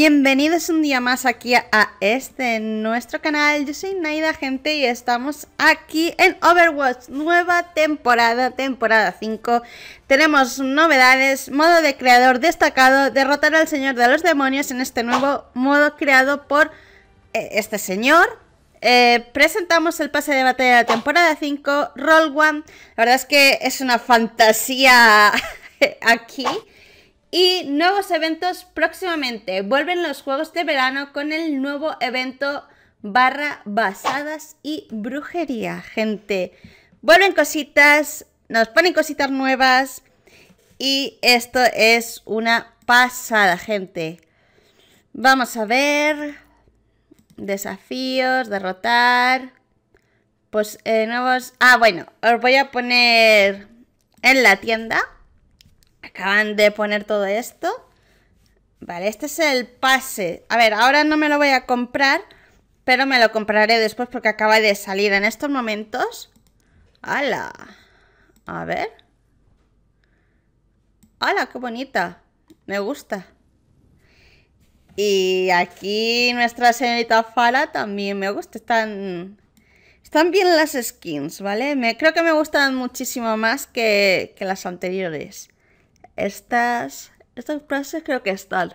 Bienvenidos un día más aquí a, este nuestro canal. Yo soy Naida gente y estamos aquí en Overwatch, nueva temporada, temporada 5. Tenemos novedades, modo de creador destacado, derrotar al señor de los demonios en este nuevo modo creado por eh, este señor. Eh, presentamos el pase de batalla de la temporada 5, Roll One. La verdad es que es una fantasía aquí. Y nuevos eventos próximamente. Vuelven los juegos de verano con el nuevo evento barra basadas y brujería, gente. Vuelven cositas, nos ponen cositas nuevas. Y esto es una pasada, gente. Vamos a ver. Desafíos, derrotar. Pues eh, nuevos... Ah, bueno, os voy a poner en la tienda Acaban de poner todo esto. Vale, este es el pase. A ver, ahora no me lo voy a comprar, pero me lo compraré después porque acaba de salir en estos momentos. ¡Hala! A ver. ¡Hala, qué bonita! Me gusta. Y aquí nuestra señorita Fala también me gusta. Están, bien las skins, ¿vale? Me, creo que me gustan muchísimo más que las anteriores. Estas, estas frases creo que están.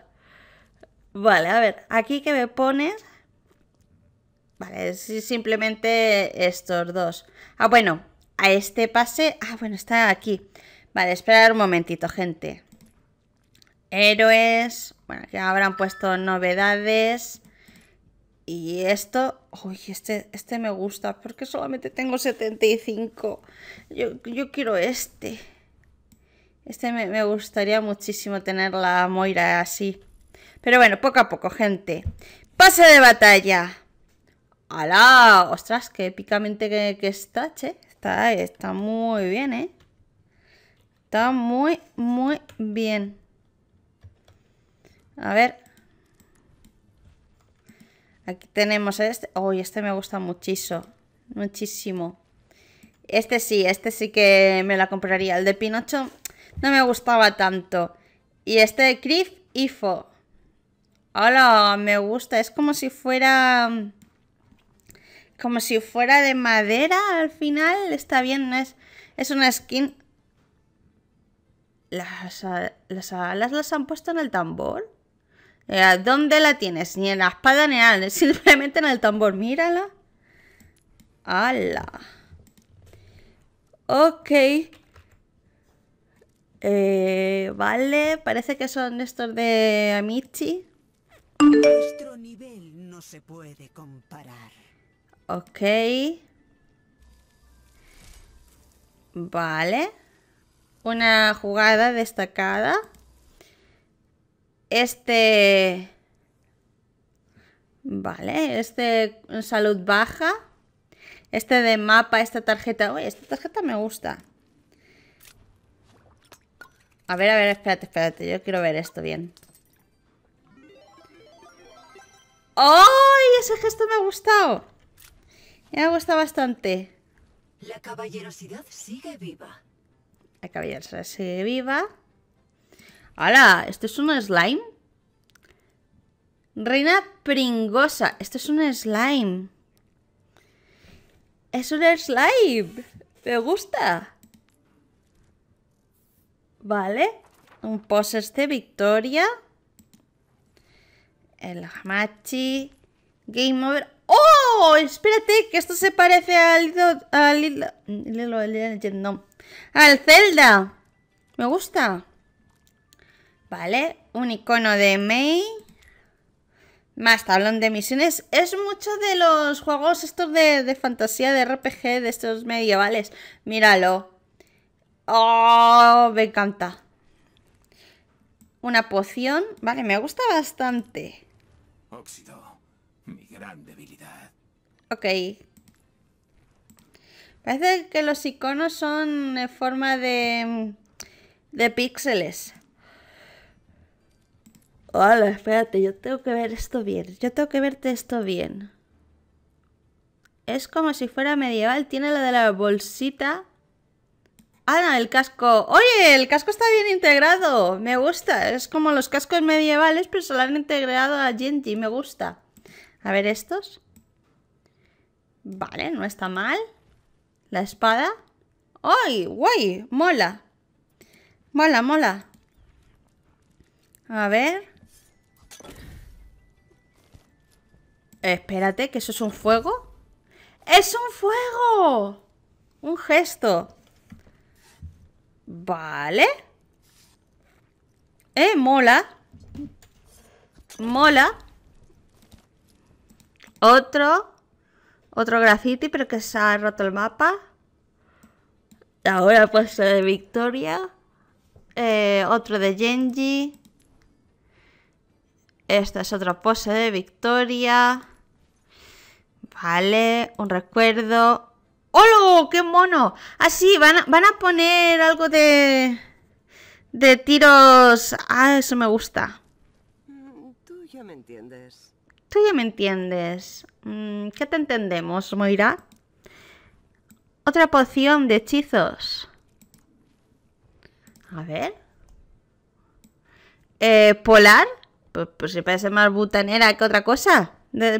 Vale, a ver, aquí que me pones. Vale, es simplemente estos dos. Ah, bueno, a este pase. Ah, bueno, está aquí. Vale, esperar un momentito, gente. Héroes. Bueno, ya habrán puesto novedades. Y esto, uy, este, este me gusta porque solamente tengo 75. Yo, yo quiero este. Este me, gustaría muchísimo tener la Moira así. Pero bueno, poco a poco, gente. ¡Pase de batalla! ¡Hala! ¡Ostras, qué épicamente que, está, che! Está, está muy bien, ¿eh? Está muy, muy bien. A ver. Aquí tenemos este. Uy, este me gusta muchísimo. Muchísimo. Este sí, este sí que me la compraría. El de Pinocho no me gustaba tanto. Y este de y Ifo. Hola, me gusta. Es como si fuera. Como si fuera de madera al final. Está bien, no es. Es una skin. Las, alas las han puesto en el tambor. ¿Dónde la tienes? Ni en la espada ni Simplemente en el tambor. Mírala. ¡Hala! Ok. Eh, vale, parece que son estos de Amici. Nuestro nivel no se puede comparar. Ok. Vale. Una jugada destacada. Este... Vale, este salud baja. Este de mapa, esta tarjeta... Uy, esta tarjeta me gusta. A ver, a ver, espérate, espérate. Yo quiero ver esto bien. ¡Ay! Ese gesto me ha gustado. Me ha gustado bastante. La caballerosidad sigue viva. La caballerosidad sigue viva. ¡Hala! ¿Esto es un slime? Reina pringosa. Esto es un slime. Es un slime. Me gusta. ¿vale? Un poses de victoria. El hamachi. Game over. ¡Oh! Espérate, que esto se parece al... al... Zelda. Me gusta. Vale, un icono de May. Más tablón de misiones. Es mucho de los juegos estos de fantasía, de RPG, de estos medievales. Míralo. ¡Oh! Me encanta. Una poción. Vale, me gusta bastante. mi gran debilidad. Ok. Parece que los iconos son en forma de... de píxeles. Hola, espérate, yo tengo que ver esto bien. Yo tengo que verte esto bien. Es como si fuera medieval. Tiene la de la bolsita Ah, el casco. Oye, el casco está bien integrado. Me gusta. Es como los cascos medievales, pero se lo han integrado a Genji. Me gusta. A ver estos. Vale, no está mal. La espada. ¡Ay, guay! Mola. Mola, mola. A ver. Espérate, que eso es un fuego. ¡Es un fuego! Un gesto. Vale. Eh, mola. Mola. Otro. Otro graffiti, pero que se ha roto el mapa. Ahora pues de Victoria. Eh, otro de Genji. Esta es otra pose de Victoria. Vale, un recuerdo. ¡Hola! ¡Qué mono! Así, ah, van, van a poner algo de. de tiros. Ah, eso me gusta. Mm, tú ya me entiendes. Tú ya me entiendes. Mm, ¿Qué te entendemos, Moira? Otra poción de hechizos. A ver. Eh, ¿Polar? Pues, pues, si parece más butanera que otra cosa.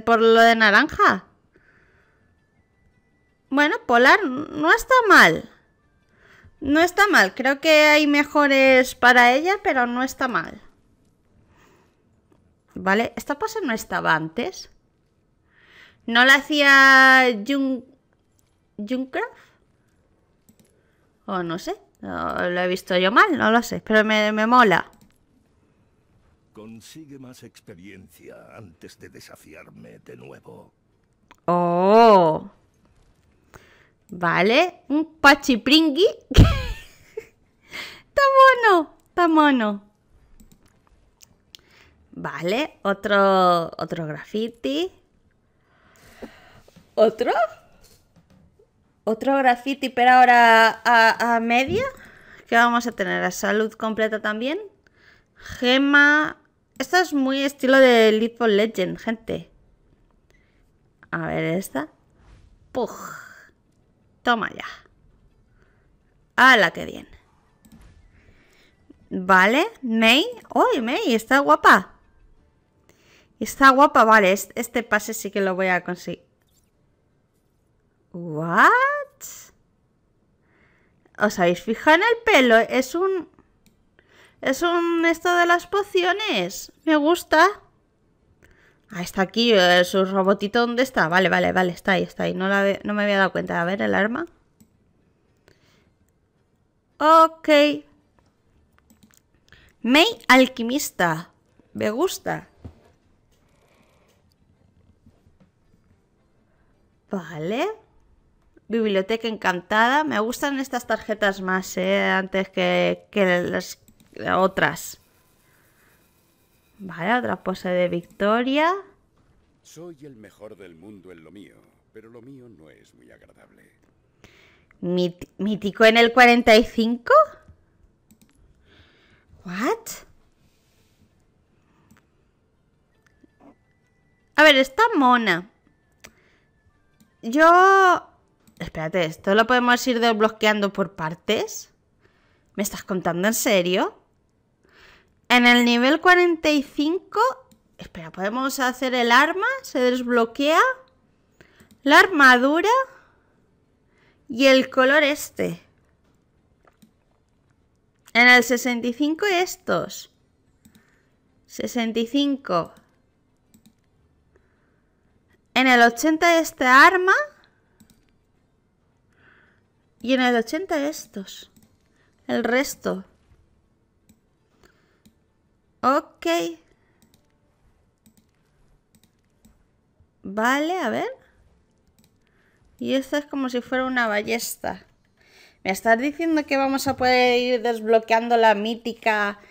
por lo de naranja. Bueno, Polar no está mal. No está mal, creo que hay mejores para ella, pero no está mal. ¿Vale? Esta pose no estaba antes. ¿No la hacía Jun... O no sé. lo he visto yo mal, no lo sé, pero me, me mola. Consigue más experiencia antes de desafiarme de nuevo. Oh. ¿vale? Un pachipringui. está mono, está mono. Vale, otro, otro graffiti. ¿Otro? ¿Otro graffiti, pero ahora a, media? Que vamos a tener? ¿A salud completa también? Gema... esto es muy estilo de Little Legend, gente. A ver esta. Puj. Toma ya. ¡Hala, que bien! Vale, May. ¡Uy, May! Está guapa. Está guapa, vale. Este pase sí que lo voy a conseguir. ¿What? ¿Os habéis fijado en el pelo? Es un... Es un... Esto de las pociones. Me gusta. Ah, está aquí, eh, su robotito, ¿dónde está? Vale, vale, vale, está ahí, está ahí. No, no me había dado cuenta. A ver, el arma. Ok. May alquimista. Me gusta. Vale. Biblioteca encantada. Me gustan estas tarjetas más, eh, antes que, que las otras. Vale, otra pose de victoria. Soy el mejor del mundo en lo mío, pero lo mío no es muy agradable. ¿Mítico en el 45? ¿What? A ver, está mona. Yo... Espérate, ¿esto lo podemos ir desbloqueando por partes? ¿Me estás contando en serio? En el nivel 45... Espera, ¿podemos hacer el arma? Se desbloquea la armadura y el color este. En el 65 estos. 65. En el 80 este arma. Y en el 80 estos. El resto. Ok. Vale, a ver. Y esta es como si fuera una ballesta. ¿Me estás diciendo que vamos a poder ir desbloqueando la mítica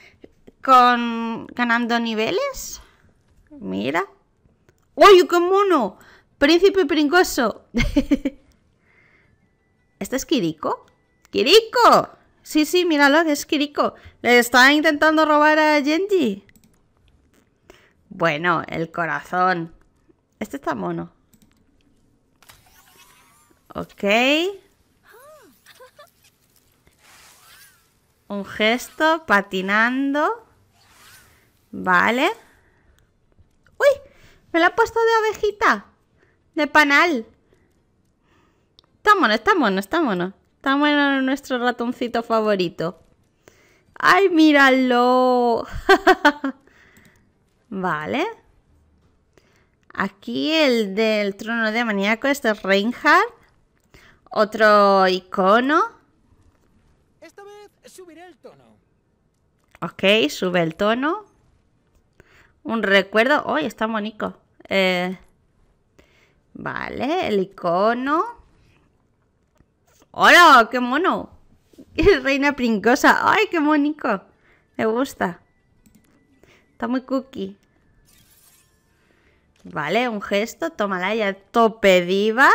con ganando niveles? Mira. ¡Uy, qué mono! Príncipe pringoso. ¿Este es Kiriko? ¡Kiriko! Sí, sí, míralo, es Kiriko. Le está intentando robar a Genji. Bueno, el corazón. Este está mono. Ok. Un gesto, patinando. Vale. ¡Uy! Me lo ha puesto de ovejita. De panal. Está mono, está mono, está mono. Estamos en nuestro ratoncito favorito. ¡Ay, míralo! vale. Aquí el del trono de maníaco, este es Reinhardt. Otro icono. Esta vez subiré el tono. Ok, sube el tono. Un recuerdo. ¡Ay, está bonito! Eh, vale, el icono. ¡Hola! ¡Qué mono! Reina pringosa. ¡Ay, qué monico! Me gusta. Está muy cookie. Vale, un gesto. Tómala ya. Tope diva.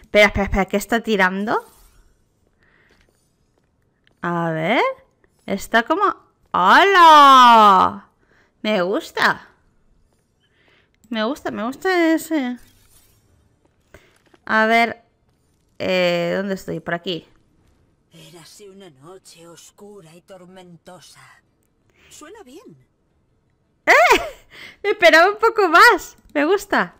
Espera, espera, espera. ¿Qué está tirando? A ver. Está como... ¡Hola! Me gusta. Me gusta, me gusta ese. A ver, eh, ¿Dónde estoy? Por aquí. una noche oscura y tormentosa. Suena bien. ¡Eh! esperaba un poco más. Me gusta.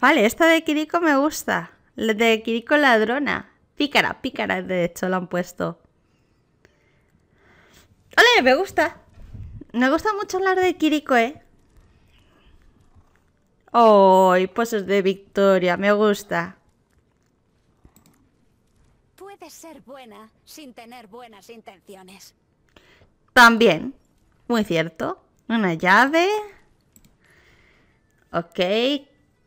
Vale, esta de Kiriko me gusta. La de Kiriko ladrona. Pícara, pícara, de hecho, la han puesto. ¡Ole! Me gusta. Me gusta mucho hablar de Kiriko, ¿eh? Oh, pues es de Victoria. Me gusta puedes ser buena sin tener buenas intenciones. También, muy cierto. Una llave. Ok.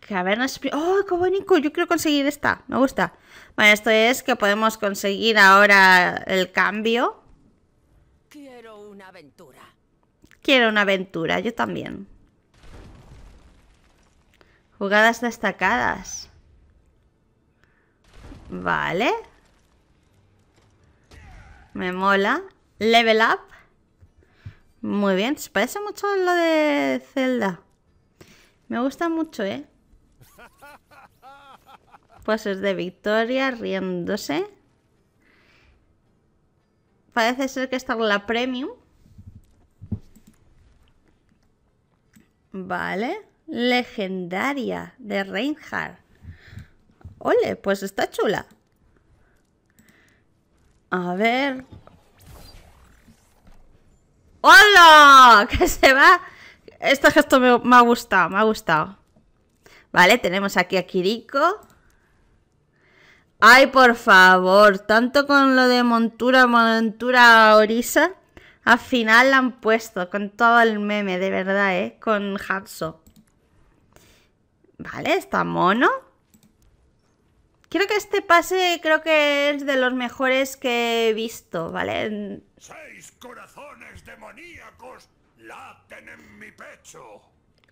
Cavernas... ¡Oh, qué bonito! Yo quiero conseguir esta. Me gusta. Bueno, esto es que podemos conseguir ahora el cambio. Quiero una aventura. Quiero una aventura, yo también. Jugadas destacadas. Vale. Me mola. Level up. Muy bien. Se parece mucho lo de Zelda. Me gusta mucho, ¿eh? Pues es de victoria, riéndose. Parece ser que está la premium. Vale. Legendaria de Reinhardt. Ole, pues está chula. A ver... ¡Hola! ¡Que se va! Este gesto me, me ha gustado, me ha gustado. Vale, tenemos aquí a Kiriko. Ay, por favor, tanto con lo de montura, montura orisa. Al final la han puesto con todo el meme, de verdad, ¿eh? Con Hatso. Vale, está mono. Creo que este pase creo que es de los mejores que he visto, ¿vale? Seis corazones demoníacos laten en mi pecho.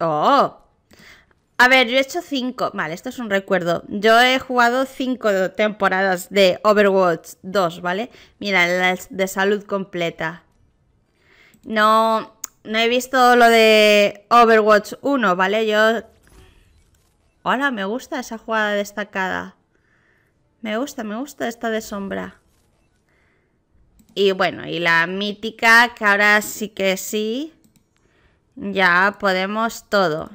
Oh. A ver, yo he hecho cinco. Vale, esto es un recuerdo. Yo he jugado cinco temporadas de Overwatch 2, ¿vale? Mira, la de salud completa. No, no he visto lo de Overwatch 1, ¿vale? Yo... Hola, me gusta esa jugada destacada. Me gusta, me gusta esta de sombra. Y bueno, y la mítica, que ahora sí que sí. Ya podemos todo.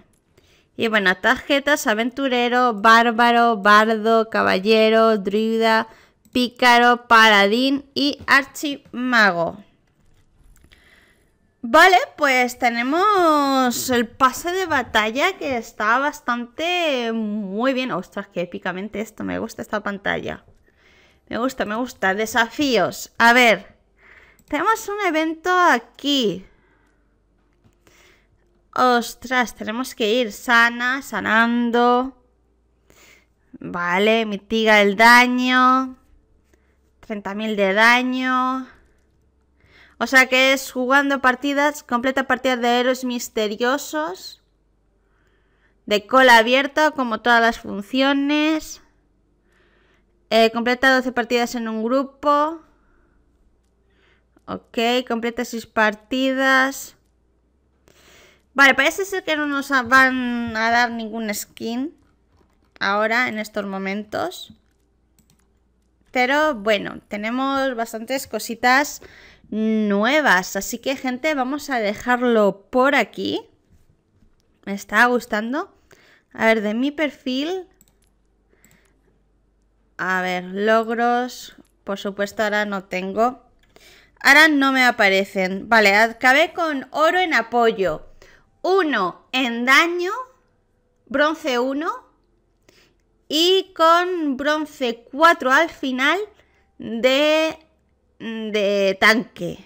Y bueno, tarjetas, aventurero, bárbaro, bardo, caballero, druida, pícaro, paladín y archimago. Vale, pues tenemos el pase de batalla que está bastante muy bien. Ostras, qué épicamente esto, me gusta esta pantalla. Me gusta, me gusta. Desafíos. A ver, tenemos un evento aquí. Ostras, tenemos que ir sana, sanando. Vale, mitiga el daño. 30.000 de daño. O sea que es jugando partidas, completa partidas de héroes misteriosos. De cola abierta, como todas las funciones. Eh, completa 12 partidas en un grupo. Ok, completa 6 partidas. Vale, parece ser que no nos van a dar ningún skin ahora, en estos momentos. Pero bueno, tenemos bastantes cositas nuevas. Así que gente, vamos a dejarlo por aquí. Me está gustando. A ver, de mi perfil. A ver, logros. Por supuesto, ahora no tengo. Ahora no me aparecen. Vale, acabé con oro en apoyo. uno en daño. Bronce 1. Y con bronce 4 al final de Mm, de tanque.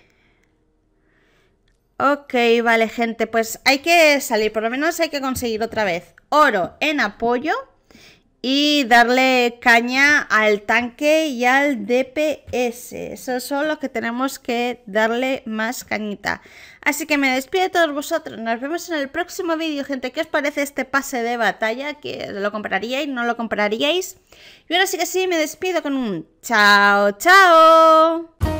Ok, vale, gente, pues hay que salir, por lo menos hay que conseguir otra vez oro en apoyo y darle caña al tanque y al DPS. Esos son los que tenemos que darle más cañita. Así que me despido de todos vosotros. Nos vemos en el próximo vídeo, gente. ¿Qué os parece este pase de batalla? ¿Que lo compraríais? ¿No lo compraríais? Y ahora sí que sí, me despido con un chao, chao.